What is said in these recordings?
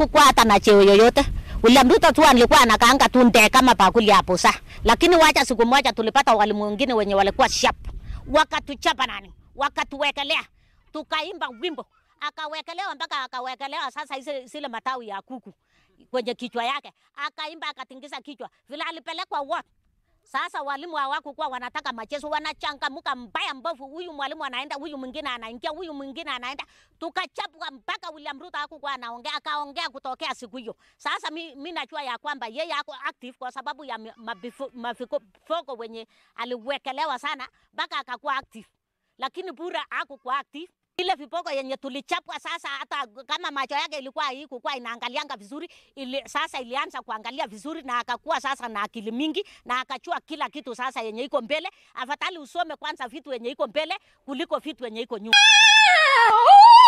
hakukwata na cheo yoyote. William Ruto tu alikuwa anakaanga ndee kama bakuli hapo saa, lakini wacha siku moja tulipata walimu wengine wenye walikuwa sharp, wakatuchapa nani, wakatuwekelea tukaimba wimbo, akawekelewa mpaka akawekelewa sasa hizo zile matawi ya kuku kwenye kichwa yake, akaimba akatingiza kichwa vile alipelekwa wote sasa walimu hawakukuwa wanataka machezo, wanachangamka mbaya mbovu, huyu mwalimu anaenda, huyu mwingine anaingia, huyu mwingine anaenda, tukachapwa mpaka William Ruto hakukuwa anaongea, akaongea kutokea siku hiyo. Sasa mi, mi najua ya kwamba yeye ako active kwa sababu ya mafoko wenye aliwekelewa sana mpaka akakuwa active, lakini Bura hakukuwa active ile viboko yenye tulichapwa sasa, hata kama macho yake ilikuwa haikukuwa inaangalianga vizuri ili, sasa ilianza kuangalia vizuri na akakuwa sasa na akili mingi na akachua kila kitu sasa yenye iko mbele. Afadhali usome kwanza vitu yenye iko mbele kuliko vitu yenye iko nyuma. Ah!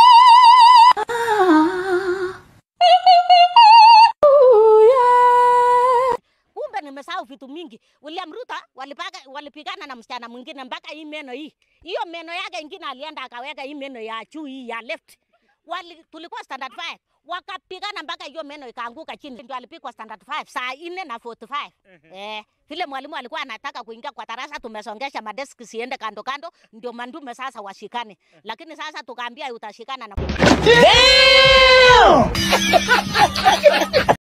vitu mingi. William Ruto walipaka walipigana na msichana mwingine mpaka hii meno hii. Hiyo meno yake ingine alienda akaweka hii meno ya juu hii ya left. Wali, tulikuwa standard 5 wakapigana mpaka hiyo meno ikaanguka chini, ndio alipikwa standard 5 saa 4 na 45. Eh, vile mwalimu alikuwa anataka kuingia kwa darasa, tumesongesha madesk siende kando kando, ndio mandume sasa washikane, lakini sasa tukaambia utashikana na